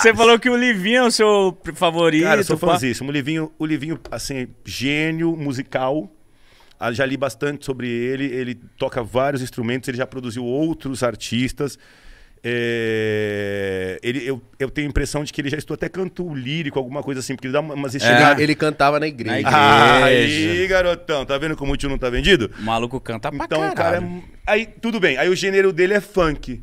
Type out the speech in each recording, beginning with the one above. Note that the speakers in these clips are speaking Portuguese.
Você falou que o Livinho é o seu favorito. Cara, eu sou fãzíssimo. O Livinho, o Livinho, assim, gênio musical. Ah, já li bastante sobre ele. Ele toca vários instrumentos, ele já produziu outros artistas. É, ele, eu, eu tenho a impressão de que ele já estudou até canto lírico, alguma coisa assim, porque ele dá umas esticada. É, ele cantava na igreja. Na igreja. aí, garotão, tá vendo como o tio não tá vendido? O maluco canta pra então, caralho. Cara, é aí, tudo bem, aí o gênero dele é funk.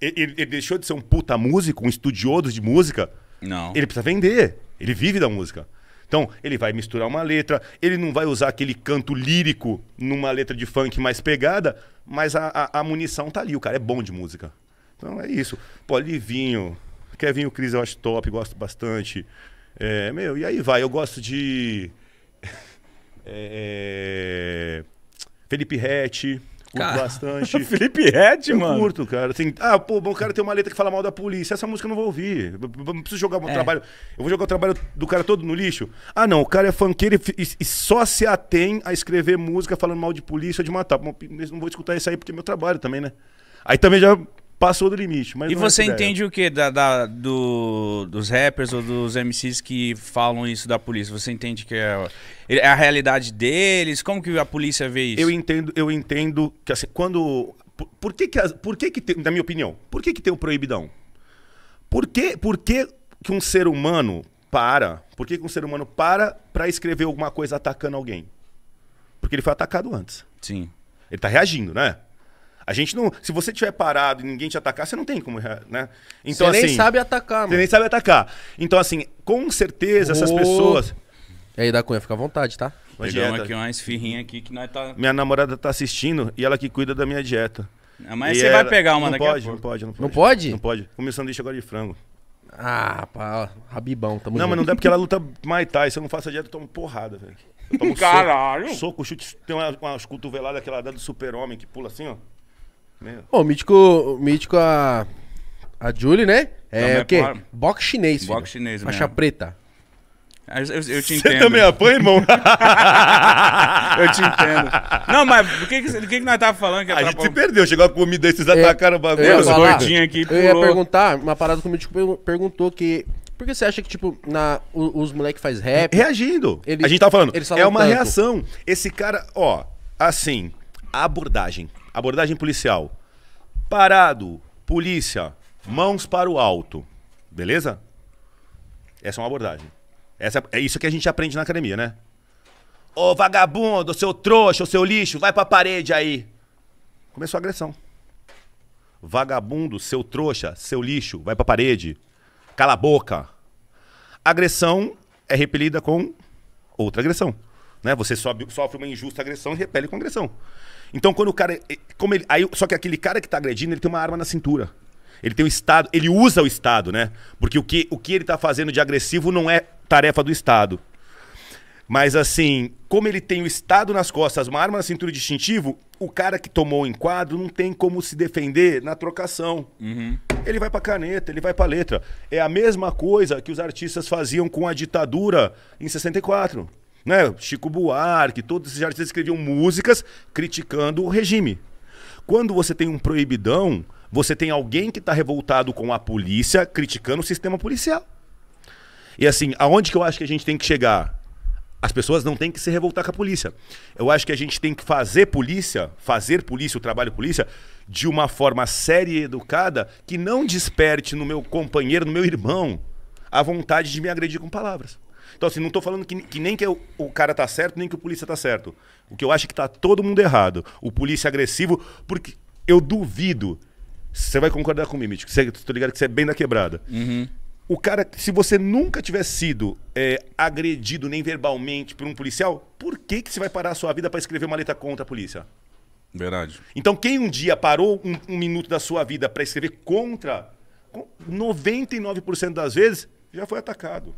Ele, ele, ele, deixou de ser um puta músico, um estudioso de música. Não. Ele precisa vender. Ele vive da música. Então, ele vai misturar uma letra, ele não vai usar aquele canto lírico numa letra de funk mais pegada, mas a, a, a munição tá ali, o cara é bom de música. Então é isso. Polivinho. Kevinho Cris eu acho top, gosto bastante. É, meu, e aí vai. Eu gosto de. É, é, Felipe Rett. Curto cara, bastante. Felipe Rett, mano. curto, cara. ah, pô, bom, o cara tem uma letra que fala mal da polícia. Essa música eu não vou ouvir. Eu não preciso jogar o meu é. trabalho. Eu vou jogar o trabalho do cara todo no lixo? Ah, não. O cara é funkeiro e, e só se atém a escrever música falando mal de polícia ou de matar. Mas não vou escutar isso aí porque é meu trabalho também, né? Aí também já passou do limite. Mas e é você entende o que da, da, do, dos rappers ou dos MCs que falam isso da polícia? Você entende que é, é, a realidade deles? Como que a polícia vê isso? Eu entendo, eu entendo que assim, quando. Por, por que, que, por que, que tem, na minha opinião, por que, que tem o um proibidão? Por que, por que, que um ser humano para? Por que, que um ser humano para para escrever alguma coisa atacando alguém? Porque ele foi atacado antes. Sim. Ele tá reagindo, né? A gente não. Se você tiver parado e ninguém te atacar, você não tem como. Né? Então, você assim, nem sabe atacar, mano. Você nem sabe atacar. Então, assim, com certeza, essas oh. pessoas. E aí, da Cunha, fica à vontade, tá? Pegamos aqui uma esfirrinha aqui que nós tá. Minha namorada tá assistindo e ela que cuida da minha dieta. Mas e você ela... vai pegar uma não daqui pode, a Não pode, não pode. Não pode? Não pode. Comi um sanduíche agora de frango. Ah, pá, rabibão, tamo Não, junto. mas não dá porque ela luta Muay Thai. Se eu não faço a dieta, eu tomo porrada, velho. Caralho! Soco, soco chute, tem umas uma cotoveladas que ela dá do super-homem que pula assim, ó. Meu. Bom, mítico, mítico a. A Julie, né? É o quê? Por... Box chinês. Filho. Box chinês, Faixa mesmo. preta. Eu, eu, eu, te entendo. Você também apanha, irmão? eu te entendo. Não, mas do que, que, que, que nós tava falando? Que a é gente pra... se perdeu. Chegou a comida e vocês é, atacaram o bagulho. Os gordinhos aqui pulou. Eu ia perguntar, uma parada que o Mítico perguntou que... Por que você acha que, tipo, na, os, os moleques faz rap? Reagindo. a gente tava falando. É uma tanto. reação. Esse cara, ó, assim, a abordagem abordagem policial. Parado, polícia, mãos para o alto. Beleza? Essa é uma abordagem. Essa, é, é isso que a gente aprende na academia, né? Ô vagabundo, seu trouxa, seu lixo, vai pra parede aí. Começou a agressão. Vagabundo, seu trouxa, seu lixo, vai pra parede. Cala a boca. Agressão é repelida com outra agressão. Né? Você sobe, sofre uma injusta agressão e repele com agressão. Então, quando o cara. Como ele, aí, só que aquele cara que tá agredindo, ele tem uma arma na cintura. Ele tem o Estado, ele usa o Estado, né? Porque o que, o que ele tá fazendo de agressivo não é tarefa do Estado. Mas assim, como ele tem o Estado nas costas, uma arma na cintura distintivo, o cara que tomou o enquadro não tem como se defender na trocação. Uhum. Ele vai pra caneta, ele vai pra letra. É a mesma coisa que os artistas faziam com a ditadura em 64 né? Chico Buarque, todos esses artistas escreviam músicas criticando o regime. Quando você tem um proibidão, você tem alguém que está revoltado com a polícia criticando o sistema policial. E assim, aonde que eu acho que a gente tem que chegar? As pessoas não têm que se revoltar com a polícia. Eu acho que a gente tem que fazer polícia, fazer polícia, o trabalho polícia, de uma forma séria e educada que não desperte no meu companheiro, no meu irmão, a vontade de me agredir com palavras. Então, assim, não estou falando que, que, nem que o cara tá certo, nem que o polícia tá certo. O que eu acho é que tá todo mundo errado. O polícia agressivo, porque eu duvido. Você vai concordar comigo, Mítico. Cê, tô ligado que você é bem da quebrada. Uhum. O cara, se você nunca tivesse sido é, agredido nem verbalmente por um policial, por que, que você vai parar a sua vida para escrever uma letra contra a polícia? Verdade. Então, quem um dia parou um, um minuto da sua vida para escrever contra, 99% das vezes já foi atacado.